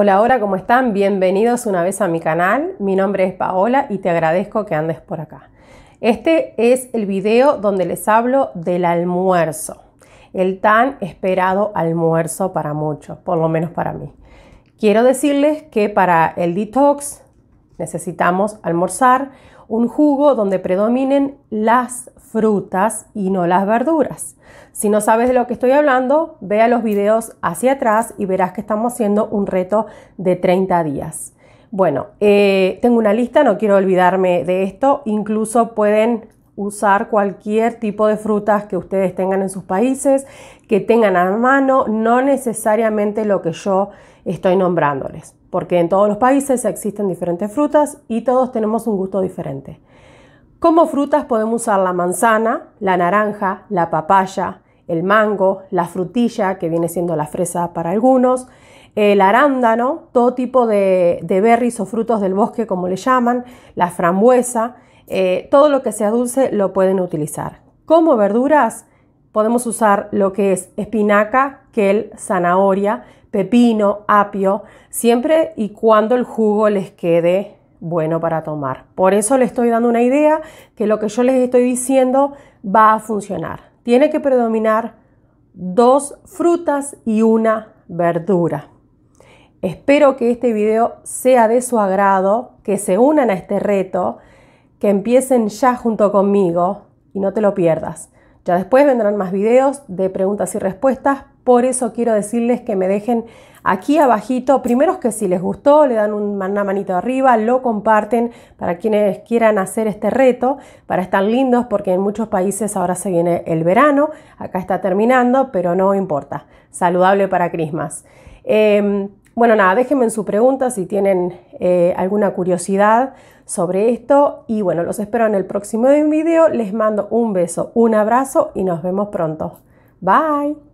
Hola, hola, ¿cómo están? Bienvenidos una vez a mi canal. Mi nombre es Paola y te agradezco que andes por acá. Este es el video donde les hablo del almuerzo, el tan esperado almuerzo para muchos, por lo menos para mí. Quiero decirles que para el detox necesitamos almorzar un jugo donde predominen las frutas y no las verduras. Si no sabes de lo que estoy hablando, vea los videos hacia atrás y verás que estamos haciendo un reto de 30 días. Bueno, eh, tengo una lista, no quiero olvidarme de esto. Incluso pueden usar cualquier tipo de frutas que ustedes tengan en sus países, que tengan a mano, no necesariamente lo que yo estoy nombrándoles porque en todos los países existen diferentes frutas y todos tenemos un gusto diferente. Como frutas podemos usar la manzana, la naranja, la papaya, el mango, la frutilla, que viene siendo la fresa para algunos, el arándano, todo tipo de, berries o frutos del bosque, como le llaman, la frambuesa, eh, todo lo que sea dulce lo pueden utilizar. Como verduras, podemos usar lo que es espinaca, kel, zanahoria, pepino, apio, siempre y cuando el jugo les quede bueno para tomar. Por eso les estoy dando una idea que lo que yo les estoy diciendo va a funcionar. Tiene que predominar dos frutas y una verdura. Espero que este video sea de su agrado, que se unan a este reto, que empiecen ya junto conmigo y no te lo pierdas. Ya después vendrán más videos de preguntas y respuestas, por eso quiero decirles que me dejen aquí abajito, primero que si les gustó, le dan una manito arriba, lo comparten para quienes quieran hacer este reto, para estar lindos, porque en muchos países ahora se viene el verano, acá está terminando, pero no importa, saludable para Christmas. Em, bueno, nada, déjenme en su pregunta si tienen eh, alguna curiosidad sobre esto y bueno, los espero en el próximo video. Les mando un beso, un abrazo y nos vemos pronto. Bye.